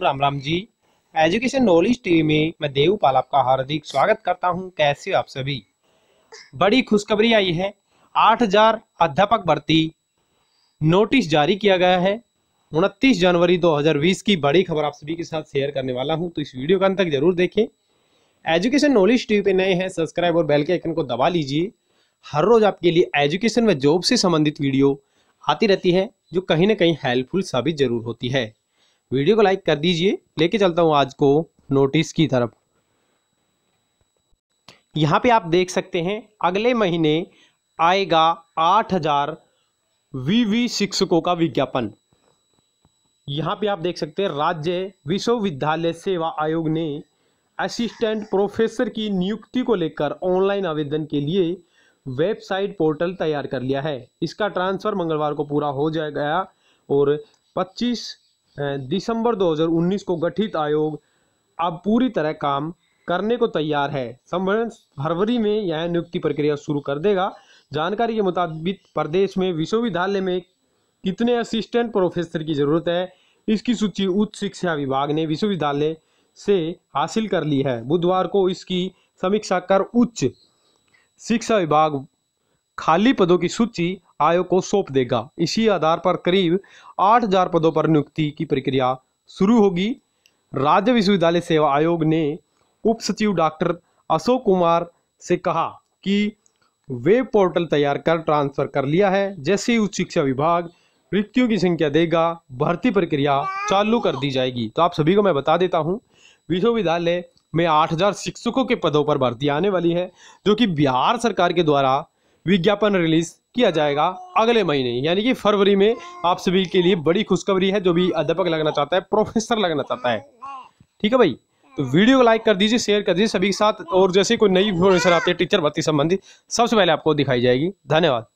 Ram Ram ji education knowledge TV में मैं देवपाल आपका हार्दिक स्वागत करता हूं कैसे आप सभी बड़ी खुशखबरी आई है 8000 अध्यापक भर्ती नोटिस जारी किया गया है 29 जनवरी 2020 की बड़ी खबर आप सभी के साथ शेयर करने वाला हूं तो इस वीडियो का अंत तक जरूर देखें एजुकेशन नॉलेज टीवी पे नए हैं सब्सक्राइब और बेल के आइकन को दबा लीजिए हर रोज आपके लिए एजुकेशन व जॉब से संबंधित वीडियो आती रहती है जो कहीं ना कहीं हेल्पफुल साबित जरूर होती है वीडियो को लाइक कर दीजिए लेके चलता हूँ आज को नोटिस की तरफ यहाँ पे आप देख सकते हैं अगले महीने आएगा आठ हजार वीवी शिक्षकों का विज्ञापन यहाँ पे आप देख सकते हैं राज्य विश्वविद्यालय सेवा आयोग ने असिस्टेंट प्रोफेसर की नियुक्ति को लेकर ऑनलाइन आवेदन के लिए वेबसाइट पोर्टल तैयार कर लिया है इसका ट्रांसफ़र मंगलवार को पूरा हो जाएगा और दिसंबर 2019 को गठित आयोग अब पूरी तरह काम करने को तैयार है संवरण फरवरी में यह नियुक्ति प्रक्रिया शुरू कर देगा जानकारी के मुताबिक प्रदेश में विश्वविद्यालय में कितने असिस्टेंट प्रोफेसर की जरूरत है इसकी सूची उच्च शिक्षा विभाग ने विश्वविद्यालय से हासिल कर ली है बुधवार को इसकी समीक्षा कर उच्च शिक्षा विभाग खाली पदों की सूची आयोग को सौंप देगा इसी आधार पर करीब 8000 पदों पर नियुक्ति की प्रक्रिया शुरू होगी राज्य विश्वविद्यालय सेवा आयोग ने उप सचिव डॉक्टर अशोक कुमार से कहा कि वेब पोर्टल तैयार कर ट्रांसफर कर लिया है जैसे ही उच्च शिक्षा विभाग रिक्तियों की संख्या देगा भर्ती प्रक्रिया चालू कर दी जाएगी तो आप सभी को मैं बता देता हूँ विश्वविद्यालय में 8000 शिक्षकों के पदों पर भर्ती आने वाली है जो कि बिहार सरकार के द्वारा विज्ञापन रिलीज किया जाएगा अगले महीने यानी कि फरवरी में आप सभी के लिए बड़ी खुशखबरी है जो भी अध्यापक लगना चाहता है प्रोफेसर लगना चाहता है ठीक है भाई तो वीडियो को लाइक कर दीजिए शेयर कर दीजिए सभी के साथ और जैसे कोई नई इन्फॉर्मेशन आती है टीचर भर्ती संबंधित सबसे पहले आपको दिखाई जाएगी धन्यवाद